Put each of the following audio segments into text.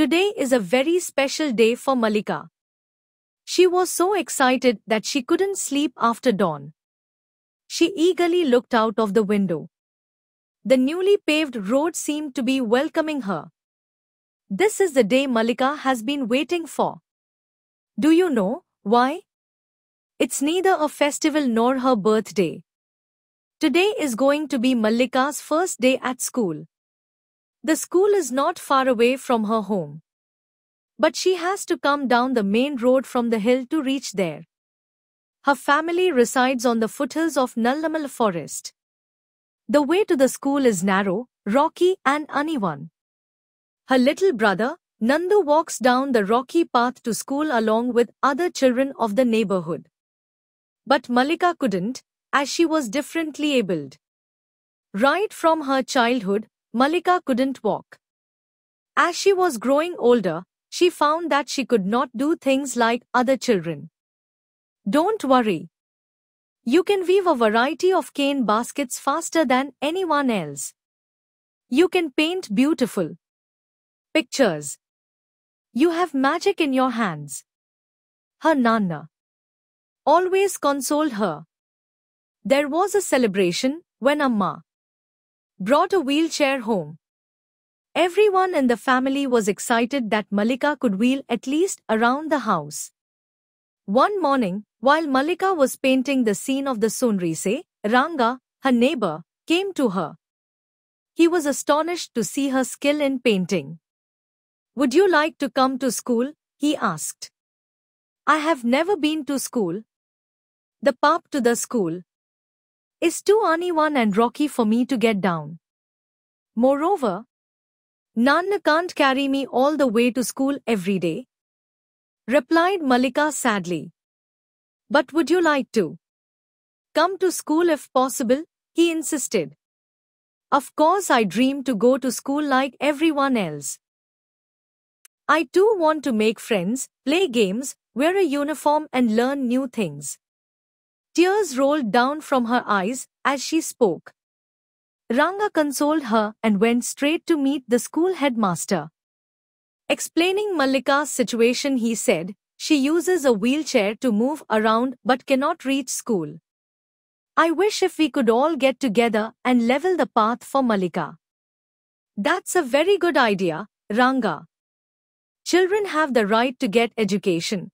Today is a very special day for Malika. She was so excited that she couldn't sleep after dawn. She eagerly looked out of the window. The newly paved road seemed to be welcoming her. This is the day Malika has been waiting for. Do you know why? It's neither a festival nor her birthday. Today is going to be Malika's first day at school. The school is not far away from her home. But she has to come down the main road from the hill to reach there. Her family resides on the foothills of Nallamal forest. The way to the school is narrow, rocky and uneven. Her little brother, Nandu walks down the rocky path to school along with other children of the neighborhood. But Malika couldn't, as she was differently abled. Right from her childhood, Malika couldn't walk. As she was growing older, she found that she could not do things like other children. Don't worry. You can weave a variety of cane baskets faster than anyone else. You can paint beautiful pictures. You have magic in your hands. Her Nana always consoled her. There was a celebration when Amma brought a wheelchair home. Everyone in the family was excited that Malika could wheel at least around the house. One morning, while Malika was painting the scene of the Sunrise, Ranga, her neighbor, came to her. He was astonished to see her skill in painting. Would you like to come to school? he asked. I have never been to school. The path to the school, is too uneven and rocky for me to get down. Moreover, Nana can't carry me all the way to school every day, replied Malika sadly. But would you like to? Come to school if possible, he insisted. Of course I dream to go to school like everyone else. I too want to make friends, play games, wear a uniform and learn new things. Tears rolled down from her eyes as she spoke. Ranga consoled her and went straight to meet the school headmaster. Explaining Malika's situation, he said, she uses a wheelchair to move around but cannot reach school. I wish if we could all get together and level the path for Malika. That's a very good idea, Ranga. Children have the right to get education.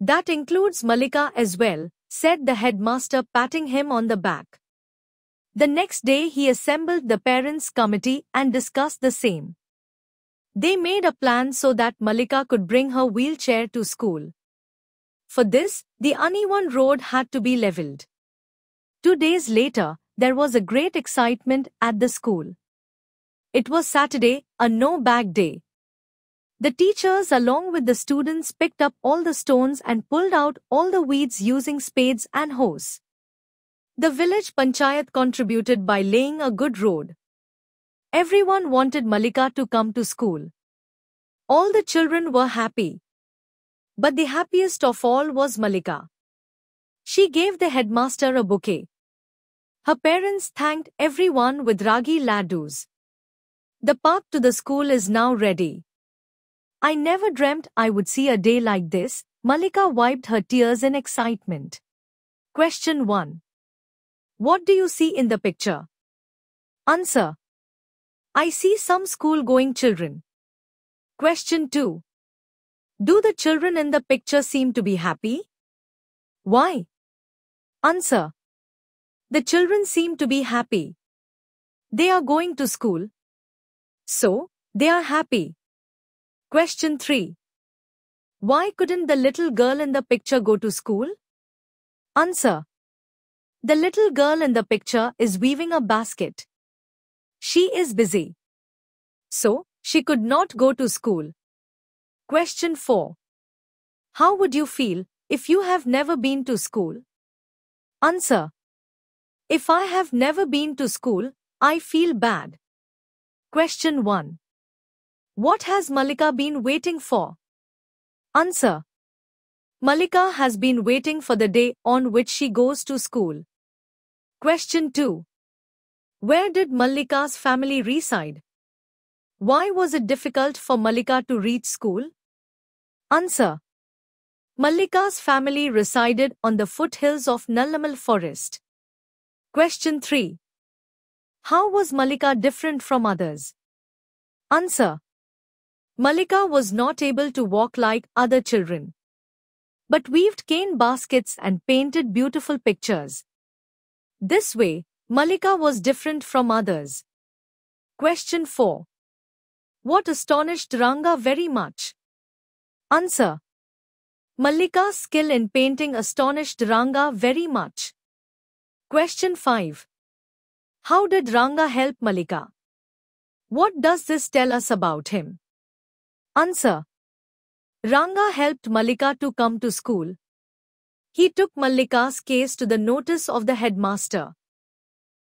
That includes Malika as well, said the headmaster patting him on the back. The next day he assembled the parents' committee and discussed the same. They made a plan so that Malika could bring her wheelchair to school. For this, the uneven road had to be leveled. Two days later, there was a great excitement at the school. It was Saturday, a no-bag day. The teachers along with the students picked up all the stones and pulled out all the weeds using spades and hose. The village panchayat contributed by laying a good road. Everyone wanted Malika to come to school. All the children were happy. But the happiest of all was Malika. She gave the headmaster a bouquet. Her parents thanked everyone with ragi laddus. The path to the school is now ready. I never dreamt I would see a day like this, Malika wiped her tears in excitement. Question 1. What do you see in the picture? Answer. I see some school-going children. Question 2. Do the children in the picture seem to be happy? Why? Answer. The children seem to be happy. They are going to school. So, they are happy. Question 3. Why couldn't the little girl in the picture go to school? Answer. The little girl in the picture is weaving a basket. She is busy. So, she could not go to school. Question 4. How would you feel if you have never been to school? Answer. If I have never been to school, I feel bad. Question 1. What has Malika been waiting for? Answer. Malika has been waiting for the day on which she goes to school. Question 2. Where did Malika's family reside? Why was it difficult for Malika to reach school? Answer. Malika's family resided on the foothills of Nallamal forest. Question 3. How was Malika different from others? Answer. Malika was not able to walk like other children. But weaved cane baskets and painted beautiful pictures. This way, Malika was different from others. Question 4. What astonished Ranga very much? Answer. Malika's skill in painting astonished Ranga very much. Question 5. How did Ranga help Malika? What does this tell us about him? Answer. Ranga helped Malika to come to school. He took Malika's case to the notice of the headmaster.